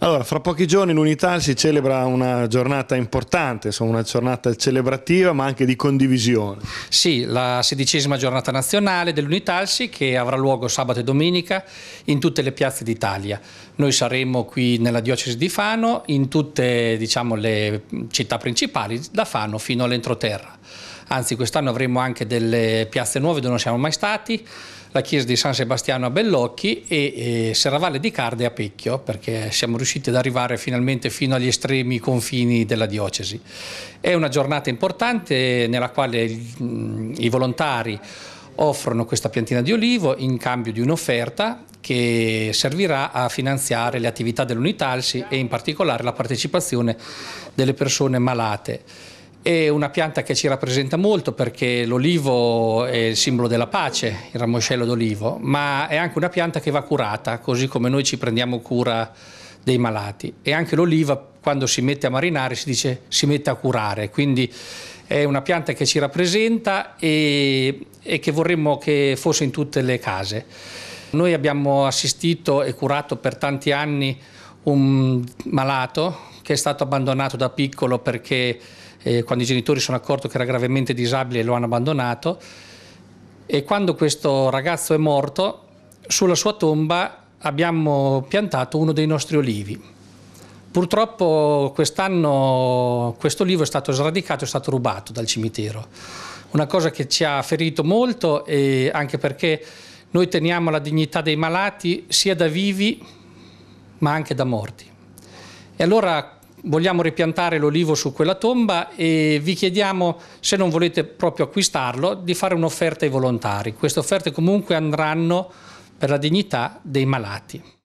Allora, fra pochi giorni in si celebra una giornata importante, insomma una giornata celebrativa ma anche di condivisione. Sì, la sedicesima giornata nazionale dell'Unitalsi che avrà luogo sabato e domenica in tutte le piazze d'Italia. Noi saremo qui nella diocesi di Fano, in tutte diciamo, le città principali, da Fano fino all'entroterra anzi quest'anno avremo anche delle piazze nuove dove non siamo mai stati, la chiesa di San Sebastiano a Bellocchi e, e eh, Serravalle di Carde a Pecchio, perché siamo riusciti ad arrivare finalmente fino agli estremi confini della diocesi. È una giornata importante nella quale mm, i volontari offrono questa piantina di olivo in cambio di un'offerta che servirà a finanziare le attività dell'Unitalsi e in particolare la partecipazione delle persone malate. È una pianta che ci rappresenta molto perché l'olivo è il simbolo della pace, il ramoscello d'olivo, ma è anche una pianta che va curata, così come noi ci prendiamo cura dei malati. E anche l'oliva, quando si mette a marinare, si dice si mette a curare, quindi è una pianta che ci rappresenta e, e che vorremmo che fosse in tutte le case. Noi abbiamo assistito e curato per tanti anni un malato che è stato abbandonato da piccolo perché eh, quando i genitori sono accorti che era gravemente disabile lo hanno abbandonato e quando questo ragazzo è morto sulla sua tomba abbiamo piantato uno dei nostri olivi. Purtroppo quest'anno questo olivo è stato sradicato, è stato rubato dal cimitero. Una cosa che ci ha ferito molto e anche perché noi teniamo la dignità dei malati sia da vivi ma anche da morti. E allora vogliamo ripiantare l'olivo su quella tomba e vi chiediamo, se non volete proprio acquistarlo, di fare un'offerta ai volontari. Queste offerte comunque andranno per la dignità dei malati.